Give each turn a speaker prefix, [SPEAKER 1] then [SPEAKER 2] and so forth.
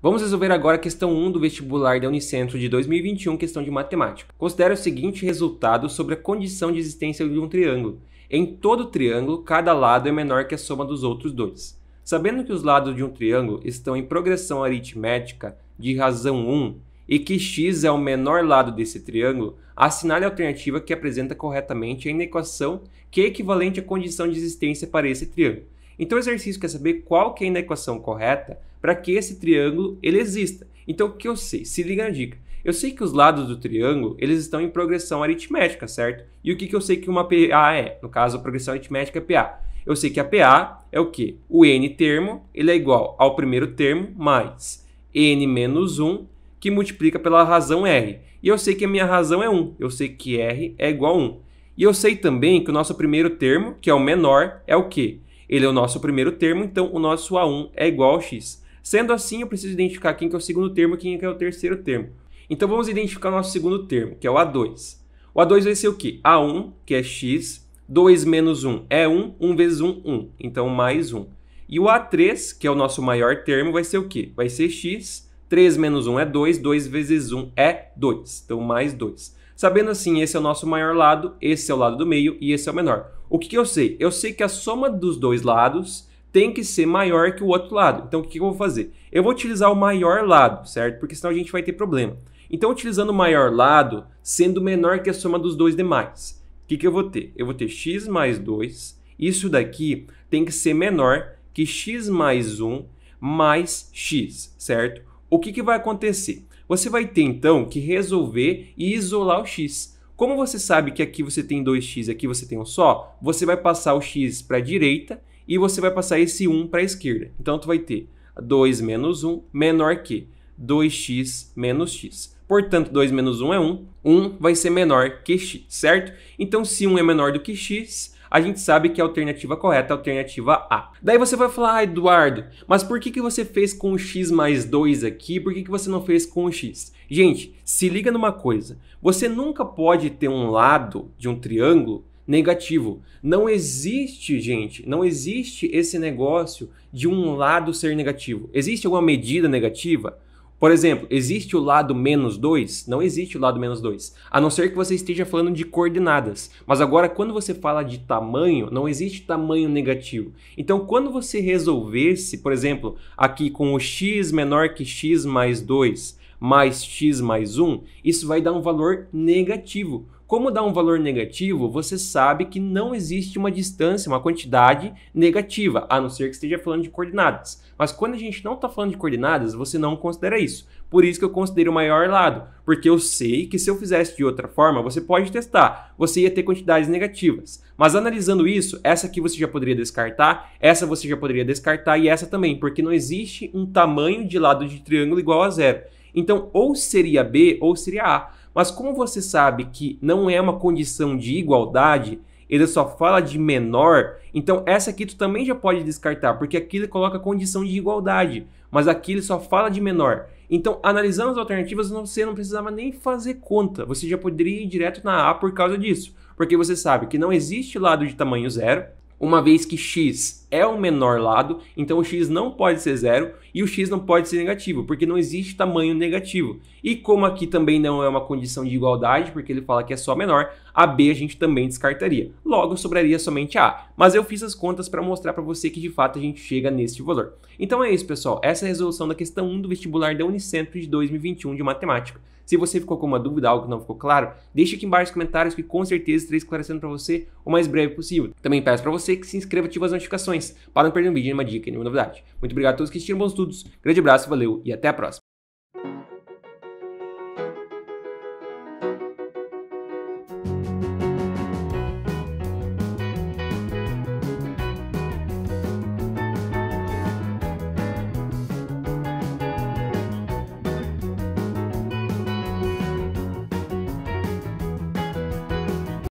[SPEAKER 1] Vamos resolver agora a questão 1 do vestibular da Unicentro de 2021, questão de matemática. Considere o seguinte resultado sobre a condição de existência de um triângulo. Em todo triângulo, cada lado é menor que a soma dos outros dois. Sabendo que os lados de um triângulo estão em progressão aritmética de razão 1 e que x é o menor lado desse triângulo, assinale a alternativa que apresenta corretamente a inequação que é equivalente à condição de existência para esse triângulo. Então o exercício quer saber qual que é a inequação correta para que esse triângulo ele exista. Então o que eu sei? Se liga na dica. Eu sei que os lados do triângulo eles estão em progressão aritmética, certo? E o que, que eu sei que uma PA é? No caso, a progressão aritmética é PA. Eu sei que a PA é o quê? O n termo ele é igual ao primeiro termo mais n menos 1 que multiplica pela razão R. E eu sei que a minha razão é 1. Eu sei que R é igual a 1. E eu sei também que o nosso primeiro termo, que é o menor, é o quê? Ele é o nosso primeiro termo, então o nosso A1 é igual a x. Sendo assim, eu preciso identificar quem que é o segundo termo e quem que é o terceiro termo. Então vamos identificar o nosso segundo termo, que é o A2. O A2 vai ser o quê? A1, que é x, 2 menos 1 é 1, 1 vezes 1, 1, então mais 1. E o A3, que é o nosso maior termo, vai ser o quê? Vai ser x, 3 menos 1 é 2, 2 vezes 1 é 2, então mais 2. Sabendo assim, esse é o nosso maior lado, esse é o lado do meio e esse é o menor. O que, que eu sei? Eu sei que a soma dos dois lados tem que ser maior que o outro lado. Então, o que eu vou fazer? Eu vou utilizar o maior lado, certo? Porque senão a gente vai ter problema. Então, utilizando o maior lado, sendo menor que a soma dos dois demais, o que, que eu vou ter? Eu vou ter x mais 2, isso daqui tem que ser menor que x mais 1 mais x, certo? O que, que vai acontecer? Você vai ter, então, que resolver e isolar o x. Como você sabe que aqui você tem 2x e aqui você tem um só, você vai passar o x para a direita e você vai passar esse 1 para a esquerda. Então, você vai ter 2 menos 1 menor que 2x menos x. Portanto, 2 menos 1 é 1, 1 vai ser menor que x, certo? Então, se 1 é menor do que x, a gente sabe que é a alternativa correta é a alternativa A. Daí você vai falar, ah, Eduardo, mas por que, que você fez com x mais 2 aqui? Por que, que você não fez com x? Gente, se liga numa coisa. Você nunca pode ter um lado de um triângulo negativo. Não existe, gente, não existe esse negócio de um lado ser negativo. Existe alguma medida negativa? Por exemplo, existe o lado menos 2? Não existe o lado menos 2. A não ser que você esteja falando de coordenadas. Mas agora, quando você fala de tamanho, não existe tamanho negativo. Então, quando você resolvesse, por exemplo, aqui com o x menor que x mais 2 mais x mais 1, isso vai dar um valor negativo como dá um valor negativo, você sabe que não existe uma distância, uma quantidade negativa, a não ser que esteja falando de coordenadas. Mas quando a gente não está falando de coordenadas, você não considera isso. Por isso que eu considero o maior lado, porque eu sei que se eu fizesse de outra forma, você pode testar, você ia ter quantidades negativas. Mas analisando isso, essa aqui você já poderia descartar, essa você já poderia descartar e essa também, porque não existe um tamanho de lado de triângulo igual a zero. Então, ou seria B ou seria A. Mas como você sabe que não é uma condição de igualdade, ele só fala de menor, então essa aqui tu também já pode descartar, porque aqui ele coloca condição de igualdade, mas aqui ele só fala de menor. Então, analisando as alternativas, você não precisava nem fazer conta, você já poderia ir direto na A por causa disso, porque você sabe que não existe lado de tamanho zero, uma vez que x é o menor lado, então o x não pode ser zero e o x não pode ser negativo, porque não existe tamanho negativo. E como aqui também não é uma condição de igualdade, porque ele fala que é só menor, a b a gente também descartaria. Logo, sobraria somente a. Mas eu fiz as contas para mostrar para você que de fato a gente chega neste valor. Então é isso, pessoal. Essa é a resolução da questão 1 do vestibular da Unicentro de 2021 de matemática. Se você ficou com uma dúvida, algo que não ficou claro, deixe aqui embaixo nos comentários que com certeza estarei esclarecendo para você o mais breve possível. Também peço para você que se inscreva e ative as notificações para não perder um vídeo, nenhuma dica, nenhuma novidade. Muito obrigado a todos que assistiram, bons estudos, grande abraço, valeu e até a próxima.